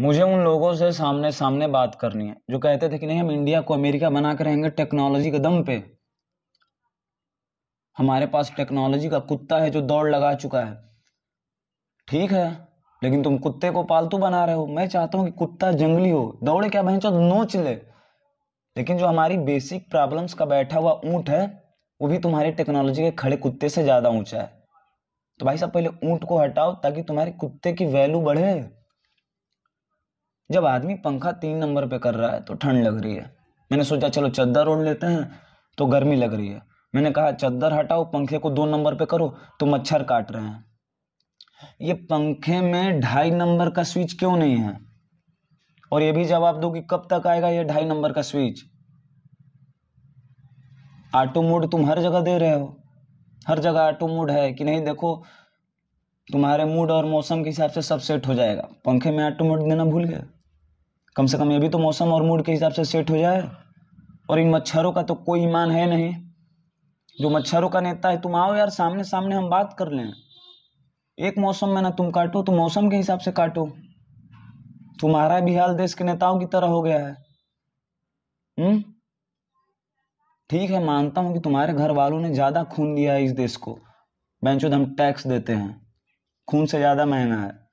मुझे उन लोगों से सामने सामने बात करनी है जो कहते थे कि नहीं हम इंडिया को अमेरिका बना के रहेंगे टेक्नोलॉजी के दम पे हमारे पास टेक्नोलॉजी का कुत्ता है जो दौड़ लगा चुका है ठीक है लेकिन तुम कुत्ते को पालतू बना रहे हो मैं चाहता हूँ कि कुत्ता जंगली हो दौड़े क्या बहन नोच ले लेकिन जो हमारी बेसिक प्रॉब्लम्स का बैठा हुआ ऊंट है वो भी तुम्हारी टेक्नोलॉजी के खड़े कुत्ते से ज़्यादा ऊंचा है तो भाई साहब पहले ऊँट को हटाओ ताकि तुम्हारे कुत्ते की वैल्यू बढ़े जब आदमी पंखा तीन नंबर पे कर रहा है तो ठंड लग रही है मैंने सोचा चलो चद्दर ओढ़ लेते हैं तो गर्मी लग रही है मैंने कहा चद्दर हटाओ पंखे को दो नंबर पे करो तो मच्छर काट रहे हैं ये पंखे में ढाई नंबर का स्विच क्यों नहीं है और ये भी जवाब दो कि कब तक आएगा ये ढाई नंबर का स्विच ऑटो मोड तुम हर जगह दे रहे हो हर जगह ऑटो मोड है कि नहीं देखो तुम्हारे मूड और मौसम के हिसाब से सब सेट हो जाएगा पंखे में ऑटो मोड देना भूल गया कम से कम ये भी तो मौसम और मूड के हिसाब से सेट हो जाए और इन मच्छरों का तो कोई ईमान है नहीं जो मच्छरों का नेता है तुम आओ यार सामने सामने हम बात कर लें एक मौसम में ना तुम काटो तो मौसम के हिसाब से काटो तुम्हारा भी हाल देश के नेताओं की तरह हो गया है हम्म ठीक है मानता हूं कि तुम्हारे घर वालों ने ज़्यादा खून दिया है इस देश को बेंचोद हम टैक्स देते हैं खून से ज़्यादा महंगा है